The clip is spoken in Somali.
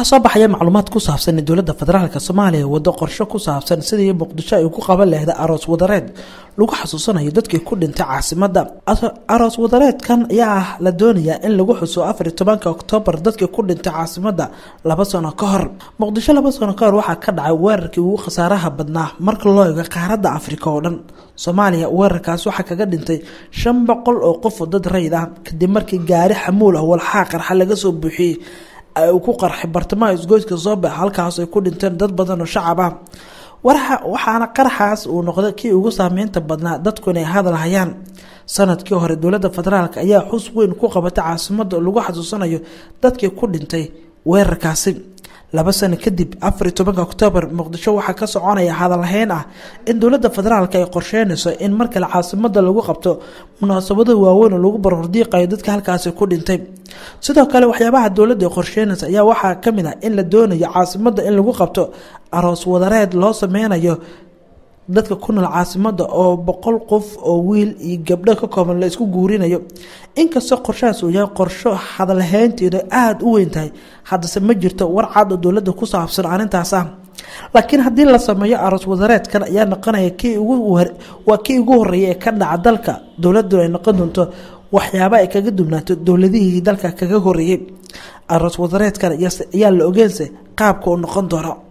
waxaa soo baxaya macluumaad ku saabsan dowladda federaalk soomaaliya wado qorsho ku saabsan sidii muqdisho ay ku qaban laheyd aroos wadareed lagu xasuusanayo dadkii ku dhintay caasimada aroos wadareedkan ayaa ah la doonayaa in lagu xuso afariy tobanka oktoobar dadkii ku dhintay caasimada laba sano ka hor muqdisho laba sano ka hor waxaa ka dhacay weerarkii ugu khasaaraha badnaa marka loo ego qaaradda afrika oo dhan soomaaliya weerarkaas waxaa kaga dhintay shan boqol oo qof oo dad rayd ah kadib markii gaari xamuul ah walxaa qarxa laga soo buuxiyey ay ku qarxay bartamaha isgoyska soobex halkaas ay ku dhinteen dad badan oo shacab ah waxaana qaraxaas uu noqday kii ugu saameynta badnaa dadku inay hadal hayaan sanadkii hore dowladda federaalk ayaa xus weyn ku qabatay caasimada lagu xasuusanayo dadkii ku dhintay weerarkaasi laba sano kadib afariyo tobanka oktoobar muqdisho waxaa ka soconaya hadalheyn ah in dowladda federaalk ay qorsheynayso in mar kale caasimada lagu qabto munaasabado waaweyn oo lagu baroordiiqayo dadka halkaasi ku dhintay sidoo kale waxyaabaha dowladda ay qorsheynaysa ayaa waxaa ka mid ah in la doonayo caasimada in lagu qabto aroos wadareed loo sameynayo dadka ku nool caasimada oo boqol qof oo wiil iyo gabdho ka kooban la isku guurinayo inkastoo qorshahaas uu yahay qorsho hadalhaynteeda aada u weyn tahay haddase ma jirto warcad oo dowladda ku saabsan arrintaas ah laakiin haddii la sameeyo aroos wasareedkan ayaa noqonaya waa kii ugu horeeya ee ka dhaca dalka dowladdu ay noqon doonto waxyaaba ay kaga dubnaato dowladihii dalka kaga horeeyey aroos wasareedkan ayaa la ogeense qaabka uu noqon doono